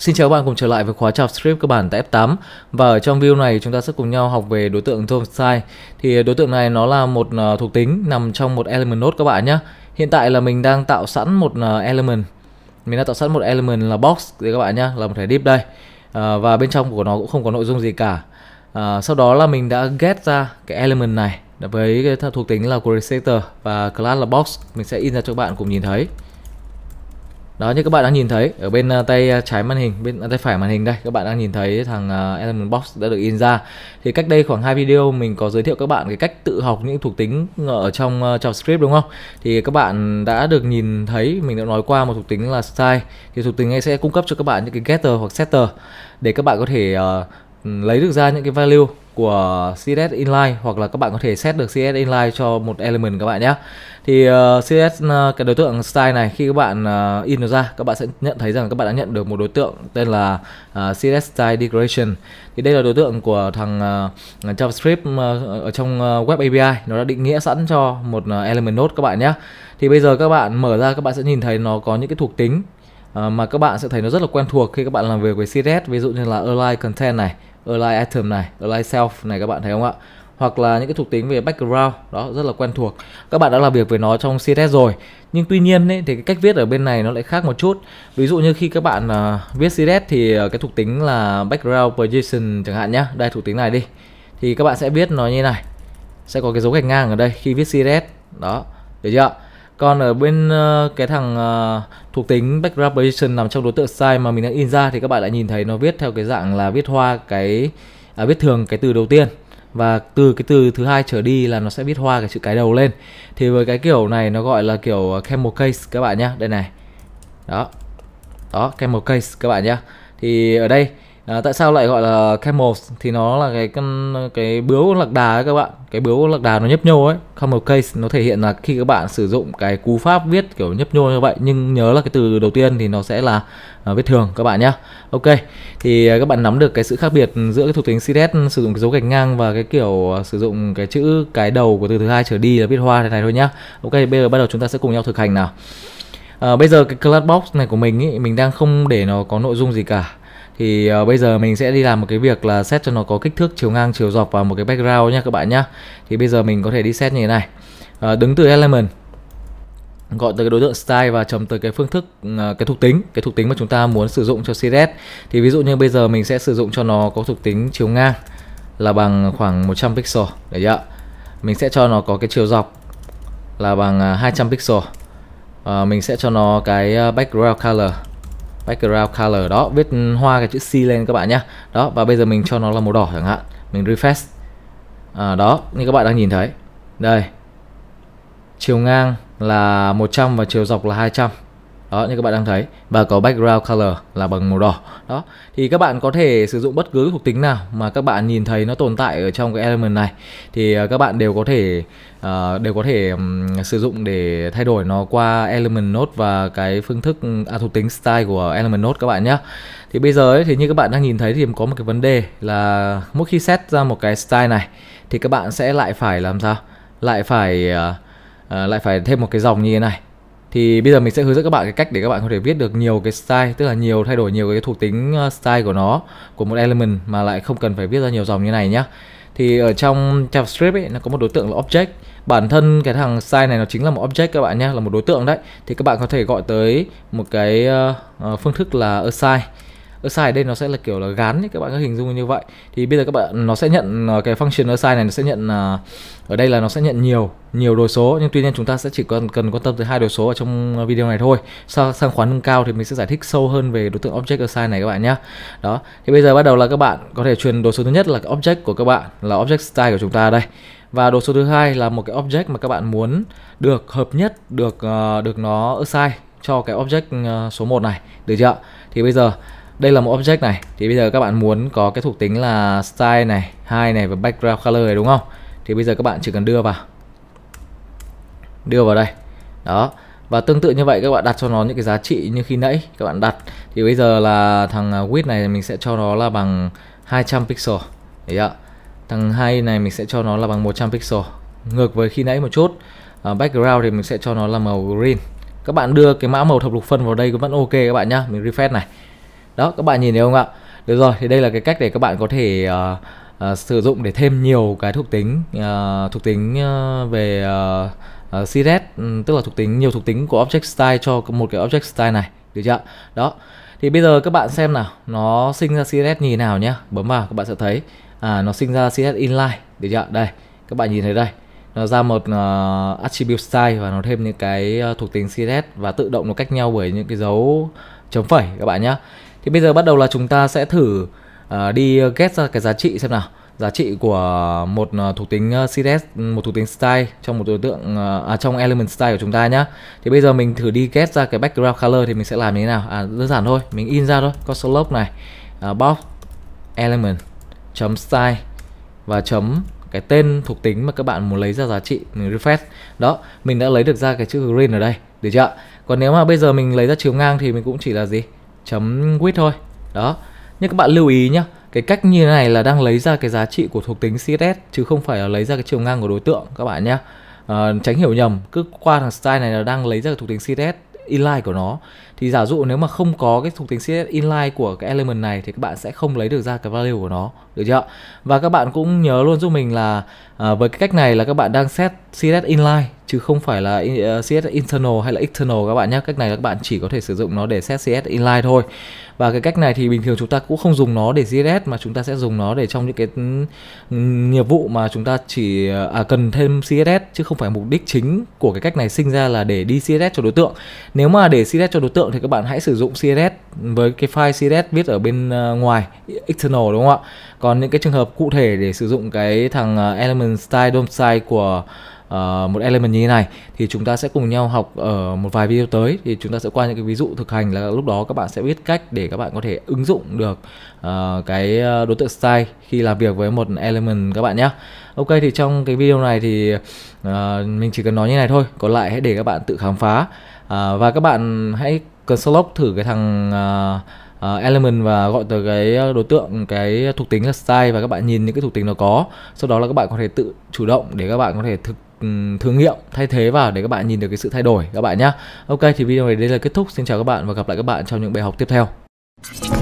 Xin chào các bạn cùng trở lại với khóa chào script cơ bản tại F8 Và ở trong video này chúng ta sẽ cùng nhau học về đối tượng Thermstyle Thì đối tượng này nó là một ờ, thuộc tính nằm trong một element node các bạn nhé Hiện tại là mình đang tạo sẵn một ờ, element Mình đã tạo sẵn một element là box đấy các bạn nhé Là một thẻ div đây ờ, Và bên trong của nó cũng không có nội dung gì cả Sau đó là mình đã get ra cái element này Với cái thuộc tính là creator và class là box Mình sẽ in ra cho các bạn cùng nhìn thấy đó như các bạn đang nhìn thấy ở bên ờ, tay ờ, trái màn hình bên ờ, tay phải màn hình đây các bạn đang nhìn thấy thằng element box đã được in ra thì cách đây khoảng hai video mình có giới thiệu các bạn cái cách tự học những thuộc tính ở trong uh, JavaScript đúng không thì các bạn đã được nhìn thấy mình đã nói qua một thuộc tính là style thì thuộc tính ấy sẽ cung cấp cho các bạn những cái getter hoặc setter để các bạn có thể uh, lấy được ra những cái value của CSS inline hoặc là các bạn có thể set được CSS inline cho một element các bạn nhé. Thì uh, CSS uh, cái đối tượng style này khi các bạn uh, in nó ra các bạn sẽ nhận thấy rằng các bạn đã nhận được một đối tượng tên là ờ, uh, CSS style decoration. Thì đây là đối tượng của thằng uh, JavaScript uh, ở trong uh, web API nó đã định nghĩa sẵn cho một uh, element node các bạn nhé. Thì bây giờ các bạn mở ra các bạn sẽ nhìn thấy nó có những cái thuộc tính À, mà các bạn sẽ thấy nó rất là quen thuộc khi các bạn làm việc với CSS ví dụ như là align content này align item này align self này các bạn thấy không ạ hoặc là những cái thuộc tính về background đó rất là quen thuộc các bạn đã làm việc với nó trong CSS rồi nhưng tuy nhiên ấy, thì cái cách viết ở bên này nó lại khác một chút ví dụ như khi các bạn uh, viết CSS thì à, cái thuộc tính là background position chẳng hạn nhá đây thuộc tính này đi thì các bạn sẽ viết nó như này sẽ có cái dấu gạch ngang ở đây khi viết CSS đó được chưa ạ? còn ở bên ờ, cái thằng ờ, thuộc tính background nằm trong đối tượng size mà mình đang in ra thì các bạn lại nhìn thấy nó viết theo cái dạng là viết hoa cái à, viết thường cái từ đầu tiên và từ cái từ thứ hai trở đi là nó sẽ viết hoa cái chữ cái đầu lên thì với cái kiểu này nó gọi là kiểu ờ, camel case các bạn nhá đây này đó đó camel case các bạn nhá thì ở đây À, tại sao lại gọi là camel thì nó là cái con cái bướu lạc đà ấy các bạn cái bướu lạc đà nó nhấp nhô ấy camel case nó thể hiện là khi các bạn sử dụng cái cú pháp viết kiểu nhấp nhô như vậy nhưng nhớ là cái từ đầu tiên thì nó sẽ là à, viết thường các bạn nhé ok thì à, các bạn nắm được cái sự khác biệt giữa cái thuộc tính CSS sử dụng cái dấu gạch ngang và cái kiểu à, sử dụng cái chữ cái đầu của từ thứ hai trở đi là viết hoa thế này thôi nhá ok bây giờ bắt đầu chúng ta sẽ cùng nhau thực hành nào à, bây giờ cái class box này của mình ý, mình đang không để nó có nội dung gì cả thì uh, bây giờ mình sẽ đi làm một cái việc là set cho nó có kích thước chiều ngang chiều dọc và một cái background nha các bạn nhá thì bây giờ mình có thể đi set như thế này uh, đứng từ element gọi tới cái đối tượng style và chấm tới cái phương thức ờ, cái thuộc tính cái thuộc tính mà chúng ta muốn sử dụng cho CSS thì ví dụ như bây giờ mình sẽ sử dụng cho nó có thuộc tính chiều ngang là bằng khoảng 100 pixel đấy ạ mình sẽ cho nó có cái chiều dọc là bằng 200 à, pixel à, mình sẽ cho nó cái background color background color đó viết hoa cái chữ C lên các bạn nhá đó và bây giờ mình cho nó là màu đỏ chẳng hạn mình refresh à, đó như các bạn đang nhìn thấy đây chiều ngang là 100 và chiều dọc là 200 đó như các bạn đang thấy và có background color là bằng màu đỏ đó thì các bạn có thể sử dụng bất cứ thuộc tính nào mà các bạn nhìn thấy nó tồn tại ở trong cái element này thì à, các bạn đều có thể uh, đều có thể um, sử dụng để thay đổi nó qua element node và cái phương thức à, thuộc tính style của element node các bạn nhé thì bây giờ ấy, thì như các bạn đang nhìn thấy thì có một cái vấn đề là mỗi khi set ra một cái style này thì các bạn sẽ lại phải làm sao lại phải uh, lại phải thêm một cái dòng như thế này thì bây giờ mình sẽ hướng dẫn các bạn cái cách để các bạn có thể viết được nhiều cái style tức là nhiều thay đổi nhiều cái thuộc tính ờ, style của nó của một element mà lại không cần phải viết ra nhiều dòng như này nhá thì ở trong JavaScript ấy, nó có một đối tượng là object bản thân cái thằng style này nó chính là một object các bạn nhé là một đối tượng đấy thì các bạn có thể gọi tới một cái uh, phương thức là assign aside đây nó sẽ là kiểu là gán các bạn có hình dung như vậy thì bây giờ các bạn nó sẽ nhận ờ, cái function aside này nó sẽ nhận ờ, ở đây là nó sẽ nhận nhiều nhiều đồ số nhưng tuy nhiên chúng ta sẽ chỉ cần cần quan tâm tới hai đồ số ở trong video này thôi Sau sang khoán nâng cao thì mình sẽ giải thích sâu hơn về đối tượng object assign này các bạn nhé đó thì bây giờ bắt đầu là các bạn có thể truyền đồ số thứ nhất là cái object của các bạn là object style của chúng ta đây và đồ số thứ hai là một cái object mà các bạn muốn được hợp nhất được ờ, được nó assign cho cái object số 1 này được chưa thì bây giờ đây là một object này thì bây giờ các bạn muốn có cái thuộc tính là style này hai này và background color này đúng không thì bây giờ các bạn chỉ cần đưa vào đưa vào đây đó và tương tự như vậy các bạn đặt cho nó những cái giá trị như khi nãy các bạn đặt thì bây giờ là thằng à, width này mình sẽ cho nó là bằng 200 pixel đấy ạ thằng hai này mình sẽ cho nó là bằng 100 pixel ngược với khi nãy một chút uh, background thì mình sẽ cho nó là màu green các bạn đưa cái mã màu thập lục phân vào đây cũng vẫn ok các bạn nhá mình refresh này đó các bạn nhìn thấy không ạ được rồi thì đây là cái cách để các bạn có thể uh, uh, sử dụng để thêm nhiều cái thuộc tính uh, thuộc tính uh, về uh, uh, CSS tức là thuộc tính nhiều thuộc tính của object style cho một cái object style này được chưa đó thì bây giờ các bạn xem nào nó sinh ra CSS e như nào nhá bấm vào các bạn sẽ thấy à, nó sinh ra CSS e inline được chưa đây các bạn nhìn thấy đây nó ra một uh, attribute style và nó thêm những cái uh, thuộc tính CSS e và tự động nó cách nhau bởi những cái dấu chấm phẩy các bạn nhé thì bây giờ bắt đầu là chúng ta sẽ thử uh, đi ghét ra cái giá trị xem nào giá trị của một ờ, thuộc tính CSS, ờ, một thuộc tính style trong một đối tượng à, trong element style của chúng ta nhá. Thì bây giờ mình thử đi get ra cái background color thì mình sẽ làm như thế nào? À đơn giản thôi, mình in ra thôi, console log này à, box element chấm style và chấm cái tên thuộc tính mà các bạn muốn lấy ra giá trị mình refresh. Đó, mình đã lấy được ra cái chữ green ở đây, được chưa? Còn nếu mà bây giờ mình lấy ra chiều ngang thì mình cũng chỉ là gì? chấm width thôi đó nhưng các bạn lưu ý nhá cái cách như thế này là đang lấy ra cái giá trị của thuộc tính CSS chứ không phải là lấy ra cái chiều ngang của đối tượng các bạn nhá à, tránh hiểu nhầm cứ qua thằng style này là đang lấy ra cái thuộc tính CSS inline của nó thì giả dụ nếu mà không có cái thuộc tính CSS inline của cái element này thì các bạn sẽ không lấy được ra cái value của nó được chưa và các bạn cũng nhớ luôn giúp mình là à, với cái cách này là các bạn đang set CSS inline chứ không phải là ờ, CSS internal hay là external các bạn nhé cách này các bạn chỉ có thể sử dụng nó để set CSS inline thôi và cái cách này thì bình thường chúng ta cũng không dùng nó để CSS mà chúng ta sẽ dùng nó để trong những cái nhiệm vụ mà chúng ta chỉ à, cần thêm CSS chứ không phải mục đích chính của cái cách này sinh ra là để đi CSS cho đối tượng nếu mà để CSS cho đối tượng thì các bạn hãy sử dụng CSS với cái file CSS viết ở bên ờ, ngoài external đúng không ạ còn còn những cái trường hợp cụ thể để sử dụng cái thằng ờ, element style dom style của uh, một element như thế này thì chúng ta sẽ cùng nhau học ở một vài video tới thì chúng ta sẽ qua những cái ví dụ thực hành là lúc đó các bạn sẽ biết cách để các bạn có thể ứng dụng được uh, cái đối tượng style khi làm việc với một element các bạn nhé ok thì trong cái video này thì uh, mình chỉ cần nói như này thôi còn lại hãy để các bạn tự khám phá uh, và các bạn hãy cần thử cái thằng uh, uh, element và gọi từ cái ờ, đối tượng cái thuộc tính là style và các bạn nhìn những cái thuộc tính nó có sau đó là các bạn có thể tự chủ động để các bạn có thể thực ừ, thử nghiệm thay thế vào để các bạn nhìn được cái sự thay đổi các bạn nhé ok thì video này đây là kết thúc xin chào các bạn và gặp lại các bạn trong những bài học tiếp theo